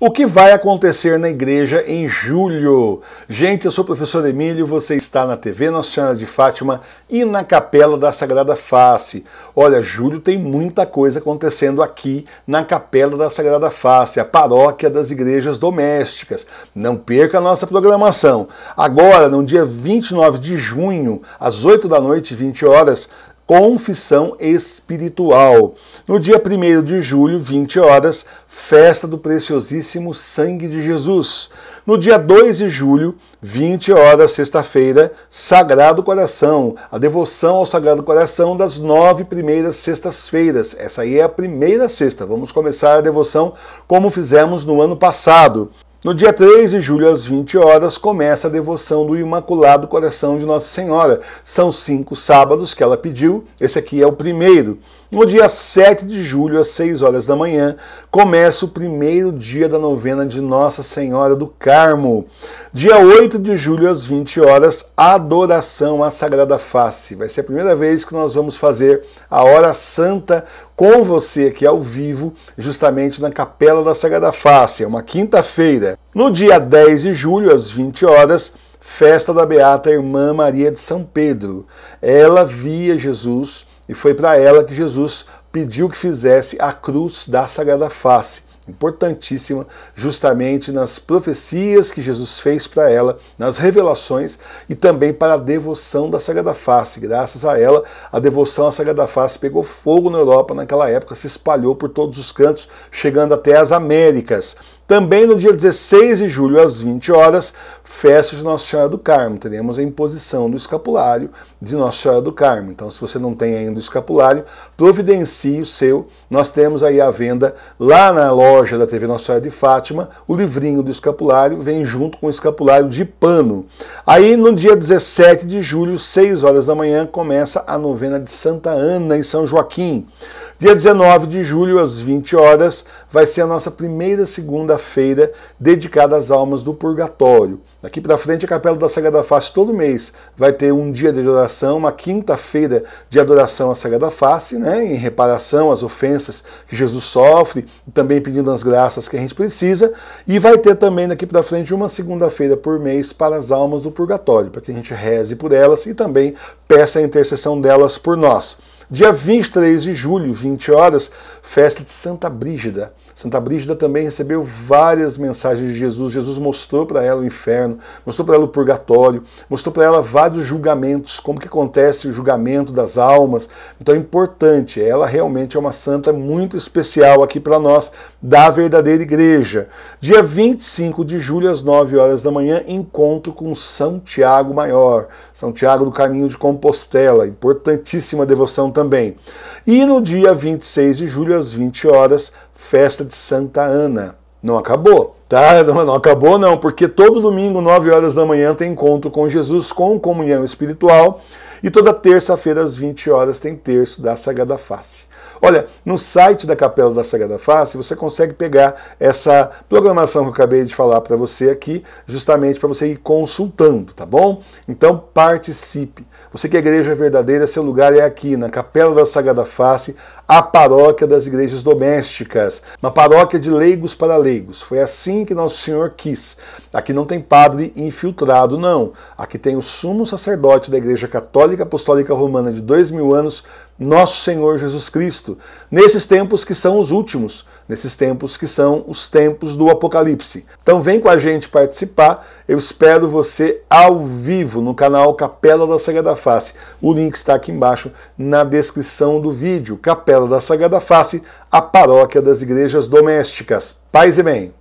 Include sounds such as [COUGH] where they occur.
O que vai acontecer na igreja em julho? Gente, eu sou o professor Emílio, você está na TV Nossa Senhora de Fátima e na Capela da Sagrada Face. Olha, julho tem muita coisa acontecendo aqui na Capela da Sagrada Face, a paróquia das igrejas domésticas. Não perca a nossa programação. Agora, no dia 29 de junho, às 8 da noite, 20 horas, Confissão Espiritual. No dia 1 de julho, 20 horas, Festa do Preciosíssimo Sangue de Jesus. No dia 2 de julho, 20 horas, sexta-feira, Sagrado Coração. A devoção ao Sagrado Coração das nove primeiras sextas-feiras. Essa aí é a primeira sexta. Vamos começar a devoção como fizemos no ano passado. No dia 3 de julho, às 20 horas, começa a devoção do Imaculado Coração de Nossa Senhora. São cinco sábados que ela pediu, esse aqui é o primeiro. No dia 7 de julho, às 6 horas da manhã, começa o primeiro dia da novena de Nossa Senhora do Carmo. Dia 8 de julho, às 20 horas, adoração à Sagrada Face. Vai ser a primeira vez que nós vamos fazer a hora santa com você aqui ao vivo, justamente na Capela da Sagrada Face. É uma quinta-feira. No dia 10 de julho, às 20 horas, festa da Beata Irmã Maria de São Pedro. Ela via Jesus e foi para ela que Jesus pediu que fizesse a cruz da Sagrada Face, importantíssima, justamente nas profecias que Jesus fez para ela, nas revelações e também para a devoção da Sagrada Face. Graças a ela, a devoção à Sagrada Face pegou fogo na Europa naquela época, se espalhou por todos os cantos, chegando até as Américas. Também no dia 16 de julho, às 20 horas, festa de Nossa Senhora do Carmo. Teremos a imposição do escapulário de Nossa Senhora do Carmo. Então, se você não tem ainda o escapulário, providencie o seu. Nós temos aí a venda lá na loja loja da TV Nossa Senhora de Fátima, o livrinho do escapulário vem junto com o escapulário de pano. Aí, no dia 17 de julho, 6 horas da manhã, começa a novena de Santa Ana, em São Joaquim. Dia 19 de julho, às 20 horas, vai ser a nossa primeira segunda-feira dedicada às almas do purgatório. Daqui para frente, a Capela da Sagrada Face todo mês vai ter um dia de adoração, uma quinta-feira de adoração à Sagrada Face, né, em reparação às ofensas que Jesus sofre, também pedindo das graças que a gente precisa. E vai ter também daqui para frente uma segunda-feira por mês para as almas do purgatório, para que a gente reze por elas e também peça a intercessão delas por nós. Dia 23 de julho, 20 horas, festa de Santa Brígida. Santa Brígida também recebeu várias mensagens de Jesus. Jesus mostrou para ela o inferno, mostrou para ela o purgatório, mostrou para ela vários julgamentos, como que acontece o julgamento das almas. Então é importante, ela realmente é uma santa muito especial aqui para nós, da verdadeira igreja. Dia 25 de julho, às 9 horas da manhã, encontro com São Tiago Maior, São Tiago do Caminho de Compostela, importantíssima devoção também. E no dia 26 de julho, às 20 horas, festa de Santa Ana. Não acabou, tá? Não, [LAUGHS] não acabou não, porque todo domingo, 9 horas da manhã, tem encontro com Jesus com comunhão espiritual e toda terça-feira às 20 horas tem terço da Sagrada Face. Olha, no site da Capela da Sagrada Face você consegue pegar essa programação que eu acabei de falar para você aqui, justamente para você ir consultando, tá bom? Então participe. Você que é igreja verdadeira, seu lugar é aqui, na Capela da Sagrada Face, a paróquia das igrejas domésticas, uma paróquia de leigos para leigos. Foi assim que nosso Senhor quis. Aqui não tem padre infiltrado, não. Aqui tem o sumo sacerdote da Igreja Católica Apostólica Romana de dois mil anos, nosso Senhor Jesus Cristo Cristo, nesses tempos que são os últimos, nesses tempos que são os tempos do Apocalipse. Então vem com a gente participar, eu espero você ao vivo no canal Capela da Sagrada Face. O link está aqui embaixo na descrição do vídeo. Capela da Sagrada Face, a paróquia das igrejas domésticas. Paz e bem!